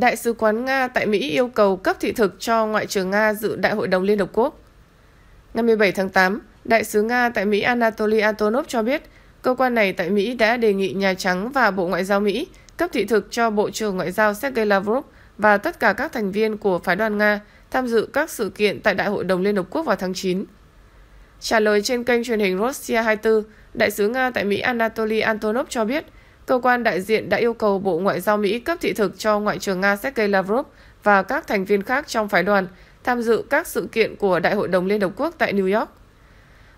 Đại sứ quán Nga tại Mỹ yêu cầu cấp thị thực cho Ngoại trưởng Nga dự Đại hội đồng Liên Hợp Quốc. Ngày 17 tháng 8, Đại sứ Nga tại Mỹ Anatoly Antonov cho biết, cơ quan này tại Mỹ đã đề nghị Nhà Trắng và Bộ Ngoại giao Mỹ cấp thị thực cho Bộ trưởng Ngoại giao Sergei Lavrov và tất cả các thành viên của phái đoàn Nga tham dự các sự kiện tại Đại hội đồng Liên Hợp Quốc vào tháng 9. Trả lời trên kênh truyền hình Russia 24, Đại sứ Nga tại Mỹ Anatoly Antonov cho biết – cơ quan đại diện đã yêu cầu Bộ Ngoại giao Mỹ cấp thị thực cho Ngoại trưởng Nga Sergei Lavrov và các thành viên khác trong phái đoàn tham dự các sự kiện của Đại hội đồng Liên Hợp Quốc tại New York.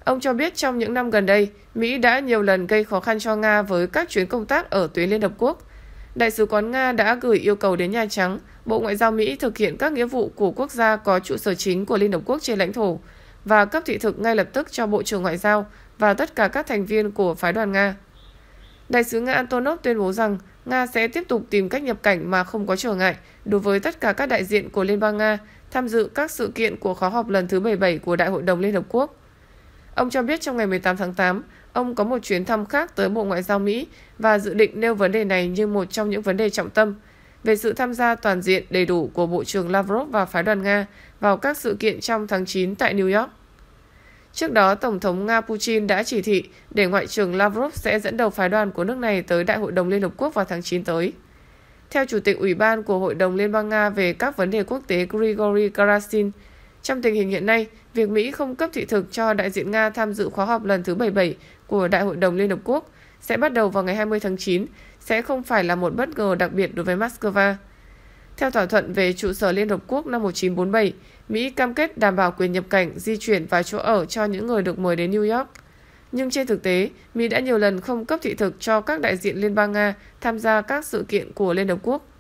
Ông cho biết trong những năm gần đây, Mỹ đã nhiều lần gây khó khăn cho Nga với các chuyến công tác ở tuyến Liên Hợp Quốc. Đại sứ quán Nga đã gửi yêu cầu đến Nhà Trắng, Bộ Ngoại giao Mỹ thực hiện các nghĩa vụ của quốc gia có trụ sở chính của Liên Hợp Quốc trên lãnh thổ và cấp thị thực ngay lập tức cho Bộ trưởng Ngoại giao và tất cả các thành viên của phái đoàn Nga. Đại sứ Nga Antonov tuyên bố rằng Nga sẽ tiếp tục tìm cách nhập cảnh mà không có trở ngại đối với tất cả các đại diện của Liên bang Nga tham dự các sự kiện của khóa họp lần thứ 77 của Đại hội đồng Liên Hợp Quốc. Ông cho biết trong ngày 18 tháng 8, ông có một chuyến thăm khác tới Bộ Ngoại giao Mỹ và dự định nêu vấn đề này như một trong những vấn đề trọng tâm về sự tham gia toàn diện đầy đủ của Bộ trưởng Lavrov và phái đoàn Nga vào các sự kiện trong tháng 9 tại New York. Trước đó, Tổng thống Nga Putin đã chỉ thị để Ngoại trưởng Lavrov sẽ dẫn đầu phái đoàn của nước này tới Đại hội đồng Liên Hợp Quốc vào tháng 9 tới. Theo Chủ tịch Ủy ban của Hội đồng Liên bang Nga về các vấn đề quốc tế Grigory Karasin, trong tình hình hiện nay, việc Mỹ không cấp thị thực cho đại diện Nga tham dự khóa họp lần thứ 77 của Đại hội đồng Liên Hợp Quốc sẽ bắt đầu vào ngày 20 tháng 9 sẽ không phải là một bất ngờ đặc biệt đối với Moscow. Theo thỏa thuận về trụ sở Liên Hợp Quốc năm 1947, Mỹ cam kết đảm bảo quyền nhập cảnh, di chuyển và chỗ ở cho những người được mời đến New York. Nhưng trên thực tế, Mỹ đã nhiều lần không cấp thị thực cho các đại diện Liên bang Nga tham gia các sự kiện của Liên Hợp Quốc.